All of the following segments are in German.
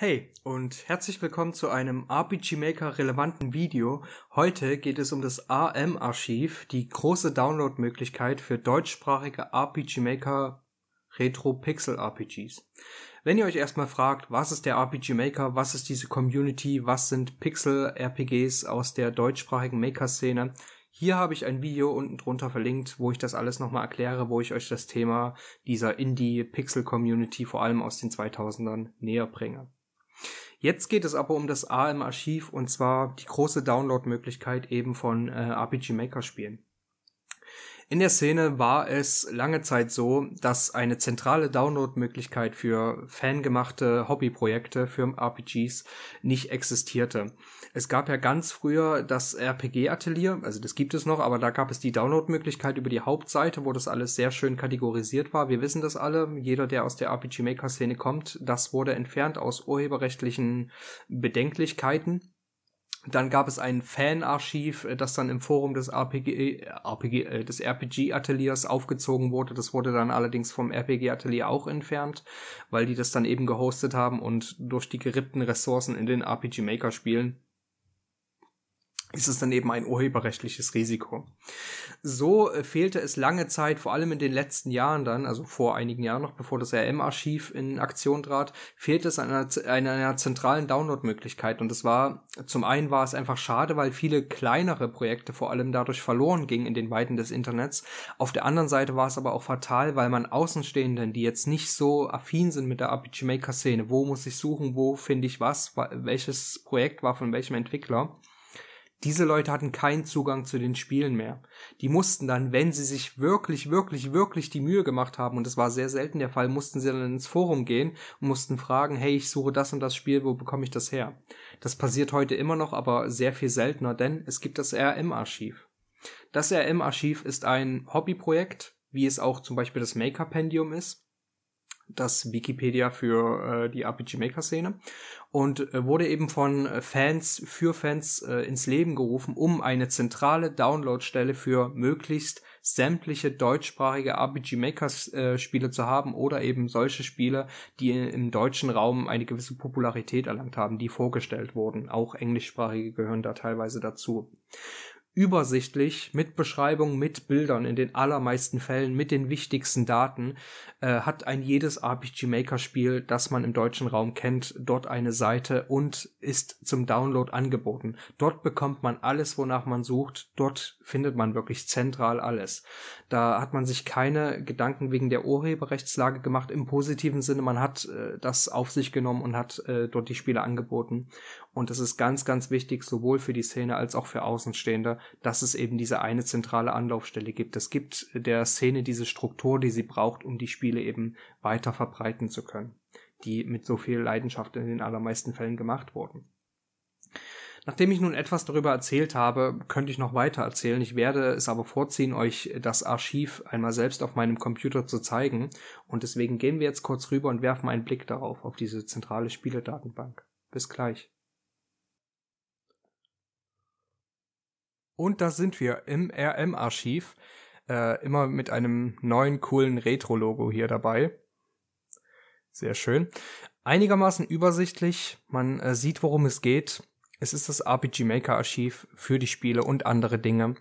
Hey und herzlich willkommen zu einem RPG Maker relevanten Video. Heute geht es um das AM-Archiv, die große Downloadmöglichkeit für deutschsprachige RPG Maker Retro Pixel RPGs. Wenn ihr euch erstmal fragt, was ist der RPG Maker, was ist diese Community, was sind Pixel RPGs aus der deutschsprachigen Maker-Szene, hier habe ich ein Video unten drunter verlinkt, wo ich das alles nochmal erkläre, wo ich euch das Thema dieser Indie-Pixel-Community vor allem aus den 2000ern näher bringe. Jetzt geht es aber um das A im Archiv und zwar die große Download-Möglichkeit eben von äh, RPG Maker Spielen. In der Szene war es lange Zeit so, dass eine zentrale Download-Möglichkeit für fangemachte Hobbyprojekte für RPGs nicht existierte. Es gab ja ganz früher das RPG-Atelier, also das gibt es noch, aber da gab es die Download-Möglichkeit über die Hauptseite, wo das alles sehr schön kategorisiert war. Wir wissen das alle, jeder, der aus der RPG-Maker-Szene kommt, das wurde entfernt aus urheberrechtlichen Bedenklichkeiten. Dann gab es ein Fanarchiv, äh, das dann im Forum des RPG, RPG äh, äh, des RPG Ateliers aufgezogen wurde. Das wurde dann allerdings vom RPG Atelier auch entfernt, weil die das dann eben gehostet haben und durch die gerippten Ressourcen in den RPG Maker Spielen ist es dann eben ein urheberrechtliches Risiko. So äh, fehlte es lange Zeit, vor allem in den letzten Jahren dann, also vor einigen Jahren noch, bevor das RM-Archiv in Aktion trat, fehlte es an einer, an einer zentralen Download-Möglichkeit. Und es war, zum einen war es einfach schade, weil viele kleinere Projekte vor allem dadurch verloren gingen in den Weiten des Internets. Auf der anderen Seite war es aber auch fatal, weil man Außenstehenden, die jetzt nicht so affin sind mit der RPG-Maker-Szene, wo muss ich suchen, wo finde ich was, welches Projekt war von welchem Entwickler, diese Leute hatten keinen Zugang zu den Spielen mehr. Die mussten dann, wenn sie sich wirklich, wirklich, wirklich die Mühe gemacht haben, und das war sehr selten der Fall, mussten sie dann ins Forum gehen und mussten fragen, hey, ich suche das und das Spiel, wo bekomme ich das her? Das passiert heute immer noch, aber sehr viel seltener, denn es gibt das RM-Archiv. Das RM-Archiv ist ein Hobbyprojekt, wie es auch zum Beispiel das Maker-Pendium ist das Wikipedia für äh, die RPG Maker Szene und äh, wurde eben von äh, Fans für Fans äh, ins Leben gerufen, um eine zentrale Downloadstelle für möglichst sämtliche deutschsprachige RPG Makers äh, Spiele zu haben oder eben solche Spiele, die im deutschen Raum eine gewisse Popularität erlangt haben, die vorgestellt wurden. Auch englischsprachige gehören da teilweise dazu übersichtlich mit Beschreibung, mit Bildern in den allermeisten Fällen, mit den wichtigsten Daten, äh, hat ein jedes RPG Maker Spiel, das man im deutschen Raum kennt, dort eine Seite und ist zum Download angeboten. Dort bekommt man alles, wonach man sucht. Dort findet man wirklich zentral alles. Da hat man sich keine Gedanken wegen der Urheberrechtslage gemacht im positiven Sinne. Man hat äh, das auf sich genommen und hat äh, dort die Spiele angeboten. Und das ist ganz, ganz wichtig, sowohl für die Szene als auch für Außenstehende dass es eben diese eine zentrale Anlaufstelle gibt. Es gibt der Szene diese Struktur, die sie braucht, um die Spiele eben weiter verbreiten zu können, die mit so viel Leidenschaft in den allermeisten Fällen gemacht wurden. Nachdem ich nun etwas darüber erzählt habe, könnte ich noch weiter erzählen. Ich werde es aber vorziehen, euch das Archiv einmal selbst auf meinem Computer zu zeigen. Und deswegen gehen wir jetzt kurz rüber und werfen einen Blick darauf, auf diese zentrale Spieledatenbank. Bis gleich. Und da sind wir im RM-Archiv. Äh, immer mit einem neuen, coolen Retro-Logo hier dabei. Sehr schön. Einigermaßen übersichtlich. Man äh, sieht, worum es geht. Es ist das RPG Maker Archiv für die Spiele und andere Dinge.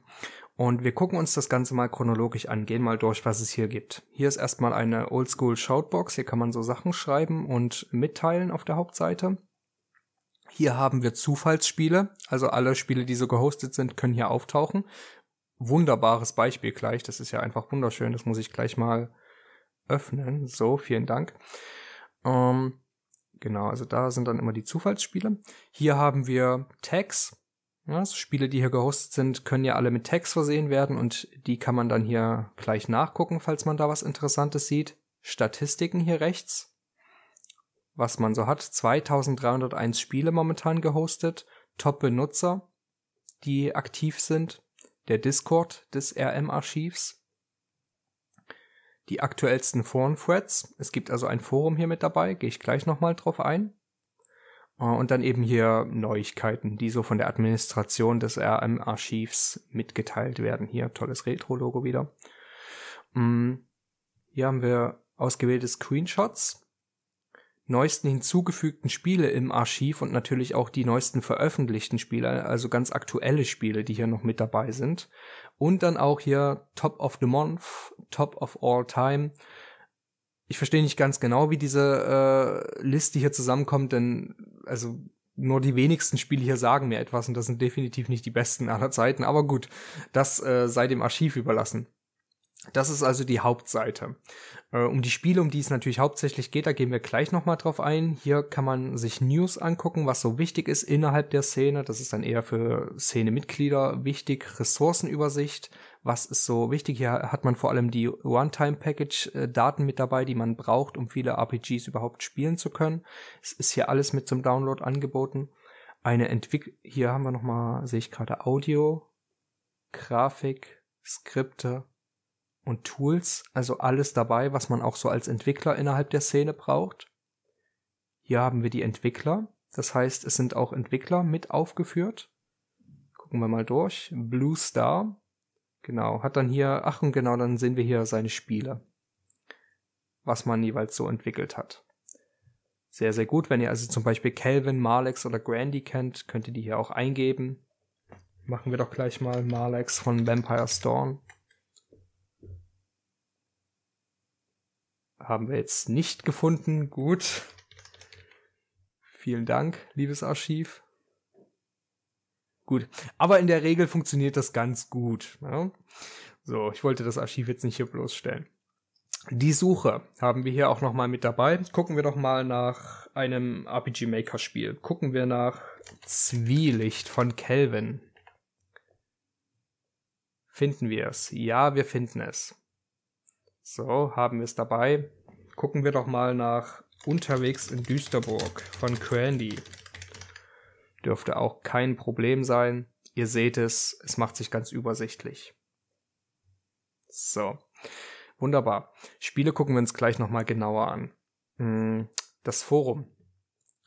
Und wir gucken uns das Ganze mal chronologisch an, gehen mal durch, was es hier gibt. Hier ist erstmal eine Oldschool Shoutbox, hier kann man so Sachen schreiben und mitteilen auf der Hauptseite. Hier haben wir Zufallsspiele, also alle Spiele, die so gehostet sind, können hier auftauchen. Wunderbares Beispiel gleich, das ist ja einfach wunderschön, das muss ich gleich mal öffnen. So, vielen Dank. Ähm, genau, also da sind dann immer die Zufallsspiele. Hier haben wir Tags. Ja, also Spiele, die hier gehostet sind, können ja alle mit Tags versehen werden und die kann man dann hier gleich nachgucken, falls man da was Interessantes sieht. Statistiken hier rechts was man so hat. 2301 Spiele momentan gehostet, Top-Benutzer, die aktiv sind, der Discord des RM-Archivs, die aktuellsten Foren-Threads. Es gibt also ein Forum hier mit dabei, gehe ich gleich nochmal drauf ein. Äh, und dann eben hier Neuigkeiten, die so von der Administration des RM-Archivs mitgeteilt werden. Hier tolles Retro-Logo wieder. Mm, hier haben wir ausgewählte Screenshots neuesten hinzugefügten Spiele im Archiv und natürlich auch die neuesten veröffentlichten Spiele, also ganz aktuelle Spiele, die hier noch mit dabei sind. Und dann auch hier Top of the Month, Top of All Time. Ich verstehe nicht ganz genau, wie diese äh, Liste hier zusammenkommt, denn also nur die wenigsten Spiele hier sagen mir etwas und das sind definitiv nicht die besten aller Zeiten. Aber gut, das äh, sei dem Archiv überlassen. Das ist also die Hauptseite. Äh, um die Spiele, um die es natürlich hauptsächlich geht, da gehen wir gleich nochmal drauf ein. Hier kann man sich News angucken, was so wichtig ist innerhalb der Szene. Das ist dann eher für Szene-Mitglieder wichtig. Ressourcenübersicht, was ist so wichtig. Hier hat man vor allem die One-Time-Package-Daten äh, mit dabei, die man braucht, um viele RPGs überhaupt spielen zu können. Es ist hier alles mit zum Download angeboten. Eine Entwick... Hier haben wir nochmal, sehe ich gerade, Audio, Grafik, Skripte und Tools, also alles dabei, was man auch so als Entwickler innerhalb der Szene braucht. Hier haben wir die Entwickler, das heißt, es sind auch Entwickler mit aufgeführt. Gucken wir mal durch. Blue Star, genau, hat dann hier, ach und genau, dann sehen wir hier seine Spiele, was man jeweils so entwickelt hat. Sehr, sehr gut. Wenn ihr also zum Beispiel Calvin, Malex oder Grandy kennt, könnt ihr die hier auch eingeben. Machen wir doch gleich mal Malex von Vampire Storm. haben wir jetzt nicht gefunden. Gut. Vielen Dank, liebes Archiv. Gut. Aber in der Regel funktioniert das ganz gut. Ja? So, ich wollte das Archiv jetzt nicht hier bloßstellen. Die Suche haben wir hier auch nochmal mit dabei. Gucken wir doch mal nach einem RPG Maker Spiel. Gucken wir nach Zwielicht von Kelvin. Finden wir es? Ja, wir finden es. So, haben wir es dabei gucken wir doch mal nach Unterwegs in Düsterburg von Crandy. Dürfte auch kein Problem sein. Ihr seht es, es macht sich ganz übersichtlich. So, wunderbar. Spiele gucken wir uns gleich nochmal genauer an. Hm, das Forum.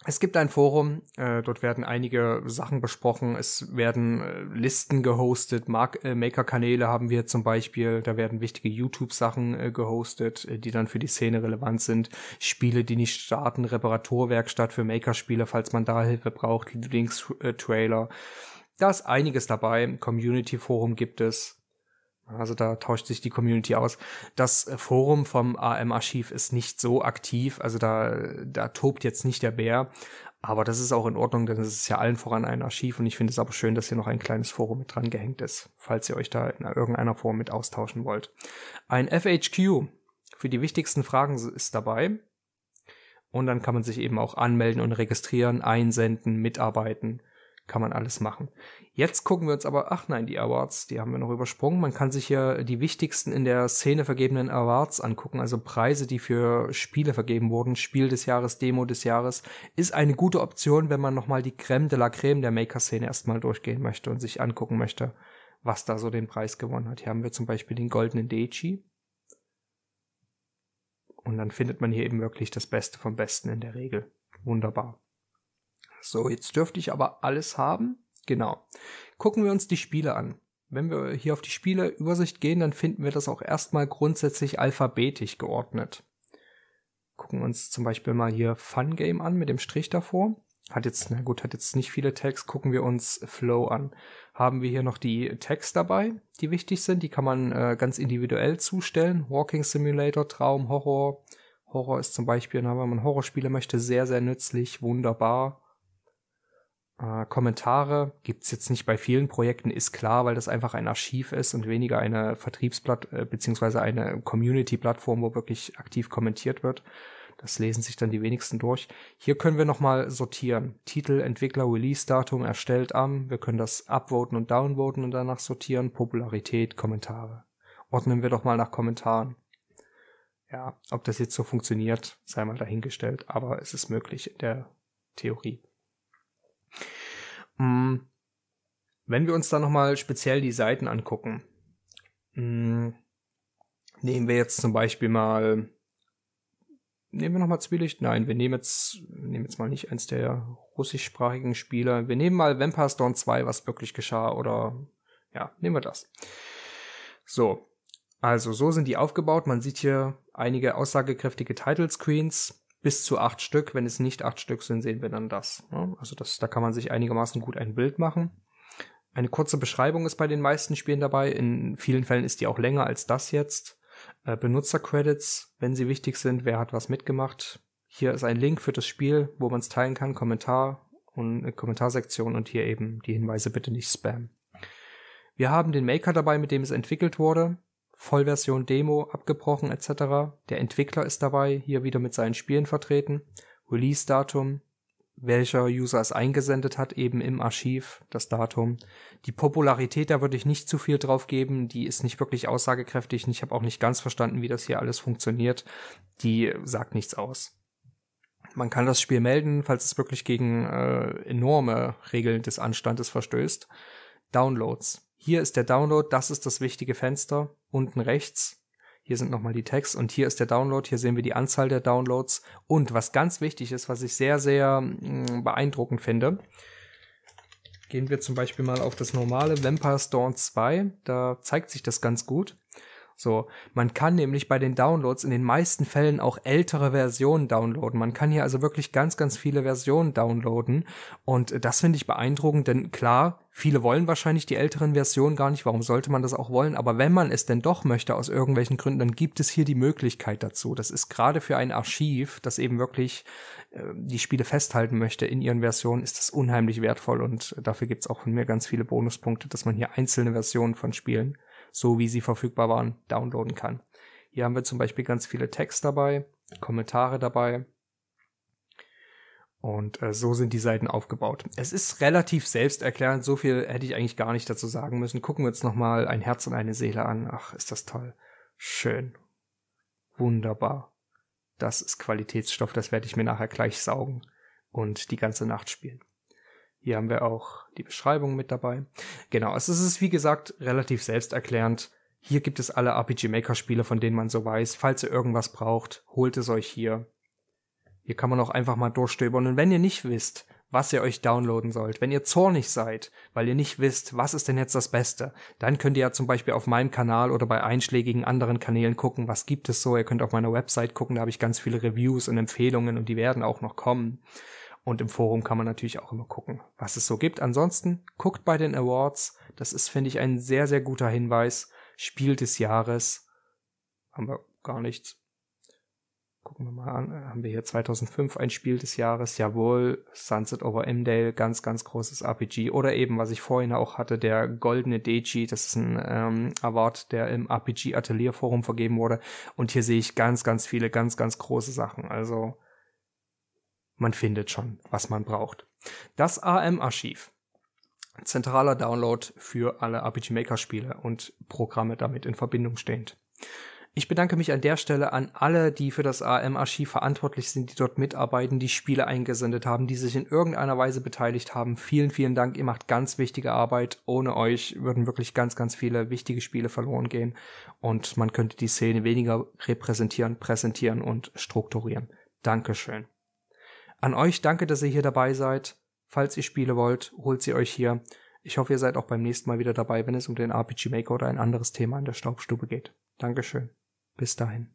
Es gibt ein Forum, äh, dort werden einige Sachen besprochen. Es werden äh, Listen gehostet, Mark äh, Maker-Kanäle haben wir zum Beispiel. Da werden wichtige YouTube-Sachen äh, gehostet, äh, die dann für die Szene relevant sind. Spiele, die nicht starten, Reparaturwerkstatt für Maker-Spiele, falls man da Hilfe braucht, Links-Trailer. Äh, Lieblingstrailer. Da ist einiges dabei. Community-Forum gibt es. Also da tauscht sich die Community aus. Das äh, Forum vom AM-Archiv ist nicht so aktiv, also da, da tobt jetzt nicht der Bär. Aber das ist auch in Ordnung, denn es ist ja allen voran ein Archiv und ich finde es aber schön, dass hier noch ein kleines Forum mit dran gehängt ist, falls ihr euch da in irgendeiner Form mit austauschen wollt. Ein FHQ für die wichtigsten Fragen ist dabei. Und dann kann man sich eben auch anmelden und registrieren, einsenden, mitarbeiten kann man alles machen. Jetzt gucken wir uns aber, ach nein, die Awards, die haben wir noch übersprungen. Man kann sich hier die wichtigsten in der Szene vergebenen Awards angucken, also Preise, die für Spiele vergeben wurden. Spiel des Jahres, Demo des Jahres ist eine gute Option, wenn man nochmal die Creme de la Creme der Maker-Szene erstmal durchgehen möchte und sich angucken möchte, was da so den Preis gewonnen hat. Hier haben wir zum Beispiel den goldenen Deichi. Und dann findet man hier eben wirklich das Beste vom Besten in der Regel. Wunderbar. So, jetzt dürfte ich aber alles haben. Genau. Gucken wir uns die Spiele an. Wenn wir hier auf die Spieleübersicht gehen, dann finden wir das auch erstmal grundsätzlich alphabetisch geordnet. Gucken uns zum Beispiel mal hier Fun Game an mit dem Strich davor. Hat jetzt, na gut, hat jetzt nicht viele Tags. Gucken wir uns Flow an. Haben wir hier noch die Tags dabei, die wichtig sind. Die kann man äh, ganz individuell zustellen. Walking Simulator, Traum, Horror. Horror ist zum Beispiel, na, wenn man Horrorspiele möchte, sehr, sehr nützlich, wunderbar. Äh, Kommentare gibt's jetzt nicht bei vielen Projekten, ist klar, weil das einfach ein Archiv ist und weniger eine Vertriebsblatt äh, beziehungsweise eine Community-Plattform, wo wirklich aktiv kommentiert wird. Das lesen sich dann die wenigsten durch. Hier können wir nochmal sortieren. Titel, Entwickler, Release-Datum erstellt am. Wir können das upvoten und downvoten und danach sortieren. Popularität, Kommentare. Ordnen wir doch mal nach Kommentaren. Ja, ob das jetzt so funktioniert, sei mal dahingestellt, aber es ist möglich in der Theorie. Hm. Wenn wir uns da nochmal speziell die Seiten angucken, hm, nehmen wir jetzt zum Beispiel mal, nehmen wir nochmal Zwielicht? Nein, wir nehmen jetzt, nehmen jetzt mal nicht eins der russischsprachigen Spieler. Wir nehmen mal Vampire's Dawn 2, was wirklich geschah oder, ja, nehmen wir das. So. Also, so sind die aufgebaut. Man sieht hier einige aussagekräftige Title Screens bis zu acht Stück. Wenn es nicht acht Stück sind, sehen wir dann das. Ne? Also das, da kann man sich einigermaßen gut ein Bild machen. Eine kurze Beschreibung ist bei den meisten Spielen dabei. In vielen Fällen ist die auch länger als das jetzt. Äh, Benutzercredits, wenn sie wichtig sind, wer hat was mitgemacht. Hier ist ein Link für das Spiel, wo man es teilen kann, Kommentar und äh, Kommentarsektion und hier eben die Hinweise bitte nicht spammen. Wir haben den Maker dabei, mit dem es entwickelt wurde. Vollversion Demo abgebrochen etc. Der Entwickler ist dabei, hier wieder mit seinen Spielen vertreten. Release-Datum, welcher User es eingesendet hat, eben im Archiv, das Datum. Die Popularität, da würde ich nicht zu viel drauf geben, die ist nicht wirklich aussagekräftig und ich habe auch nicht ganz verstanden, wie das hier alles funktioniert. Die sagt nichts aus. Man kann das Spiel melden, falls es wirklich gegen äh, enorme Regeln des Anstandes verstößt. Downloads. Hier ist der Download, das ist das wichtige Fenster, unten rechts. Hier sind nochmal die Tags und hier ist der Download. Hier sehen wir die Anzahl der Downloads. Und was ganz wichtig ist, was ich sehr, sehr mh, mm, beeindruckend finde, gehen wir zum Beispiel mal auf das normale Vampire Storm 2. Da zeigt sich das ganz gut. So, man kann nämlich bei den Downloads in den meisten Fällen auch ältere Versionen downloaden. Man kann hier also wirklich ganz, ganz viele Versionen downloaden. Und das finde ich beeindruckend, denn klar, Viele wollen wahrscheinlich die älteren Versionen gar nicht, warum sollte man das auch wollen? Aber wenn man es denn doch möchte aus irgendwelchen Gründen, dann gibt es hier die Möglichkeit dazu. Das ist gerade für ein Archiv, das eben wirklich äh, die Spiele festhalten möchte in ihren Versionen, ist das unheimlich wertvoll und dafür gibt es auch von mir ganz viele Bonuspunkte, dass man hier einzelne Versionen von Spielen, so wie sie verfügbar waren, downloaden kann. Hier haben wir zum Beispiel ganz viele Text dabei, Kommentare dabei, und äh, so sind die Seiten aufgebaut. Es ist relativ selbsterklärend, so viel hätte ich eigentlich gar nicht dazu sagen müssen. Gucken wir uns nochmal ein Herz und eine Seele an. Ach, ist das toll. Schön. Wunderbar. Das ist Qualitätsstoff, das werde ich mir nachher gleich saugen und die ganze Nacht spielen. Hier haben wir auch die Beschreibung mit dabei. Genau, es ist wie gesagt relativ selbsterklärend. Hier gibt es alle RPG Maker Spiele, von denen man so weiß. Falls ihr irgendwas braucht, holt es euch hier. Hier kann man auch einfach mal durchstöbern. Und wenn ihr nicht wisst, was ihr euch downloaden sollt, wenn ihr zornig seid, weil ihr nicht wisst, was ist denn jetzt das Beste, dann könnt ihr ja zum Beispiel auf meinem Kanal oder bei einschlägigen anderen Kanälen gucken, was gibt es so. Ihr könnt auf meiner Website gucken, da habe ich ganz viele Reviews und Empfehlungen und die werden auch noch kommen. Und im Forum kann man natürlich auch immer gucken, was es so gibt. Ansonsten guckt bei den Awards. Das ist, finde ich, ein sehr, sehr guter Hinweis. Spiel des Jahres. Haben wir gar nichts. Gucken wir mal an, äh, haben wir hier 2005 ein Spiel des Jahres, jawohl, Sunset over Emdale, ganz, ganz großes RPG. Oder eben, was ich vorhin auch hatte, der Goldene Deji, das ist ein ähm, Award, der im RPG Atelier Forum vergeben wurde. Und hier sehe ich ganz, ganz viele, ganz, ganz große Sachen. Also, man findet schon, was man braucht. Das AM-Archiv. Zentraler Download für alle RPG Maker Spiele und Programme damit in Verbindung stehend. Ich bedanke mich an der Stelle an alle, die für das AM-Archiv verantwortlich sind, die dort mitarbeiten, die Spiele eingesendet haben, die sich in irgendeiner Weise beteiligt haben. Vielen, vielen Dank. Ihr macht ganz wichtige Arbeit. Ohne euch würden wirklich ganz, ganz viele wichtige Spiele verloren gehen und man könnte die Szene weniger repräsentieren, präsentieren und strukturieren. Dankeschön. An euch danke, dass ihr hier dabei seid. Falls ihr Spiele wollt, holt sie euch hier. Ich hoffe, ihr seid auch beim nächsten Mal wieder dabei, wenn es um den RPG Maker oder ein anderes Thema in der Staubstube geht. Dankeschön. Bis dahin.